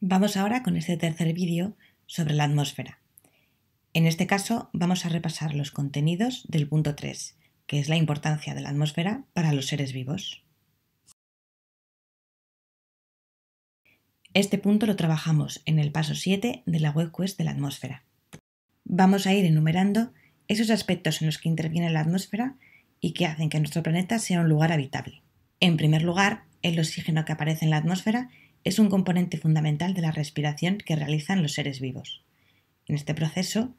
Vamos ahora con este tercer vídeo sobre la atmósfera. En este caso vamos a repasar los contenidos del punto 3, que es la importancia de la atmósfera para los seres vivos. Este punto lo trabajamos en el paso 7 de la webquest de la atmósfera. Vamos a ir enumerando esos aspectos en los que interviene la atmósfera y que hacen que nuestro planeta sea un lugar habitable. En primer lugar, el oxígeno que aparece en la atmósfera es un componente fundamental de la respiración que realizan los seres vivos. En este proceso,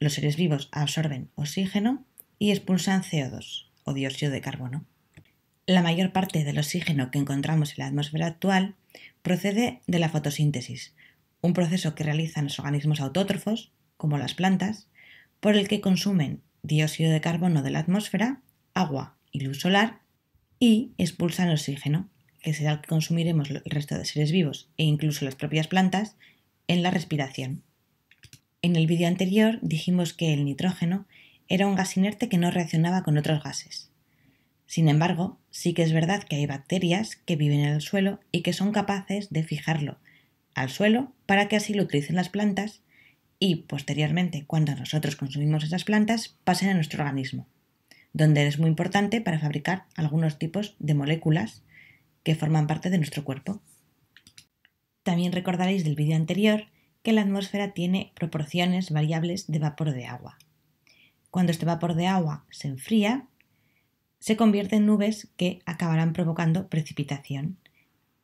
los seres vivos absorben oxígeno y expulsan CO2 o dióxido de carbono. La mayor parte del oxígeno que encontramos en la atmósfera actual procede de la fotosíntesis, un proceso que realizan los organismos autótrofos, como las plantas, por el que consumen dióxido de carbono de la atmósfera, agua y luz solar y expulsan oxígeno que será el que consumiremos el resto de seres vivos e incluso las propias plantas, en la respiración. En el vídeo anterior dijimos que el nitrógeno era un gas inerte que no reaccionaba con otros gases. Sin embargo, sí que es verdad que hay bacterias que viven en el suelo y que son capaces de fijarlo al suelo para que así lo utilicen las plantas y posteriormente, cuando nosotros consumimos esas plantas, pasen a nuestro organismo, donde es muy importante para fabricar algunos tipos de moléculas que forman parte de nuestro cuerpo. También recordaréis del vídeo anterior que la atmósfera tiene proporciones variables de vapor de agua. Cuando este vapor de agua se enfría, se convierte en nubes que acabarán provocando precipitación.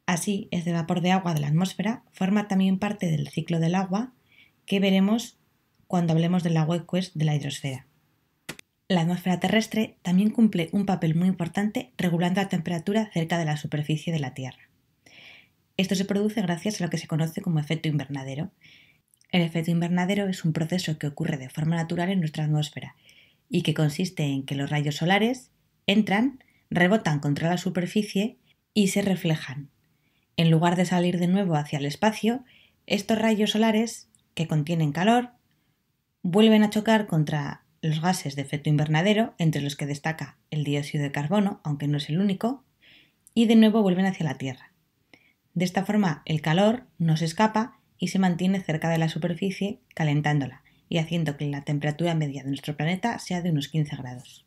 Así, este vapor de agua de la atmósfera forma también parte del ciclo del agua que veremos cuando hablemos del agua de la hidrosfera. La atmósfera terrestre también cumple un papel muy importante regulando la temperatura cerca de la superficie de la Tierra. Esto se produce gracias a lo que se conoce como efecto invernadero. El efecto invernadero es un proceso que ocurre de forma natural en nuestra atmósfera y que consiste en que los rayos solares entran, rebotan contra la superficie y se reflejan. En lugar de salir de nuevo hacia el espacio, estos rayos solares, que contienen calor, vuelven a chocar contra los gases de efecto invernadero, entre los que destaca el dióxido de carbono, aunque no es el único, y de nuevo vuelven hacia la Tierra. De esta forma, el calor no se escapa y se mantiene cerca de la superficie, calentándola y haciendo que la temperatura media de nuestro planeta sea de unos 15 grados.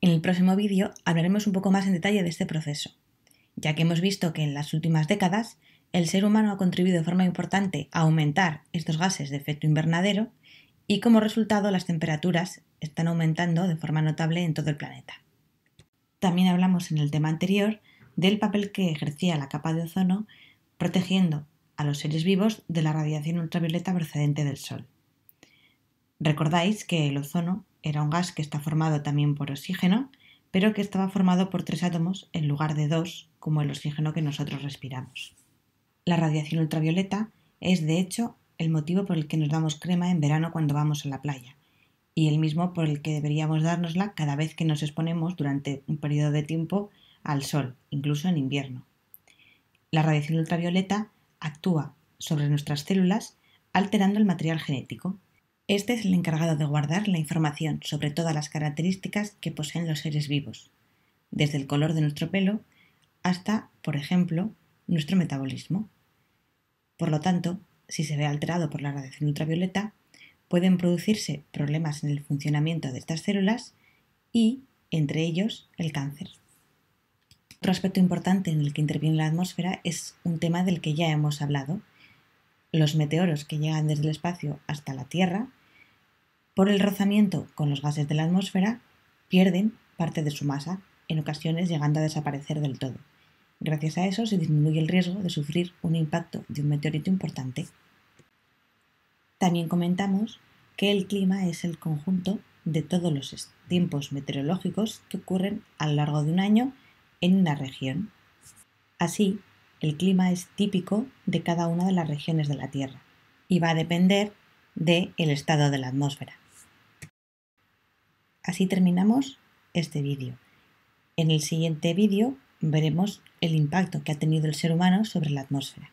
En el próximo vídeo hablaremos un poco más en detalle de este proceso, ya que hemos visto que en las últimas décadas el ser humano ha contribuido de forma importante a aumentar estos gases de efecto invernadero y como resultado las temperaturas están aumentando de forma notable en todo el planeta. También hablamos en el tema anterior del papel que ejercía la capa de ozono protegiendo a los seres vivos de la radiación ultravioleta procedente del Sol. Recordáis que el ozono era un gas que está formado también por oxígeno, pero que estaba formado por tres átomos en lugar de dos, como el oxígeno que nosotros respiramos. La radiación ultravioleta es, de hecho, el motivo por el que nos damos crema en verano cuando vamos a la playa, y el mismo por el que deberíamos dárnosla cada vez que nos exponemos durante un periodo de tiempo al sol, incluso en invierno. La radiación ultravioleta actúa sobre nuestras células alterando el material genético. Este es el encargado de guardar la información sobre todas las características que poseen los seres vivos, desde el color de nuestro pelo hasta, por ejemplo, nuestro metabolismo. Por lo tanto, si se ve alterado por la radiación ultravioleta, pueden producirse problemas en el funcionamiento de estas células y, entre ellos, el cáncer. Otro aspecto importante en el que interviene la atmósfera es un tema del que ya hemos hablado, los meteoros que llegan desde el espacio hasta la Tierra, por el rozamiento con los gases de la atmósfera, pierden parte de su masa, en ocasiones llegando a desaparecer del todo. Gracias a eso se disminuye el riesgo de sufrir un impacto de un meteorito importante. También comentamos que el clima es el conjunto de todos los tiempos meteorológicos que ocurren a lo largo de un año en una región. Así, el clima es típico de cada una de las regiones de la Tierra y va a depender del estado de la atmósfera. Así terminamos este vídeo. En el siguiente vídeo veremos el impacto que ha tenido el ser humano sobre la atmósfera.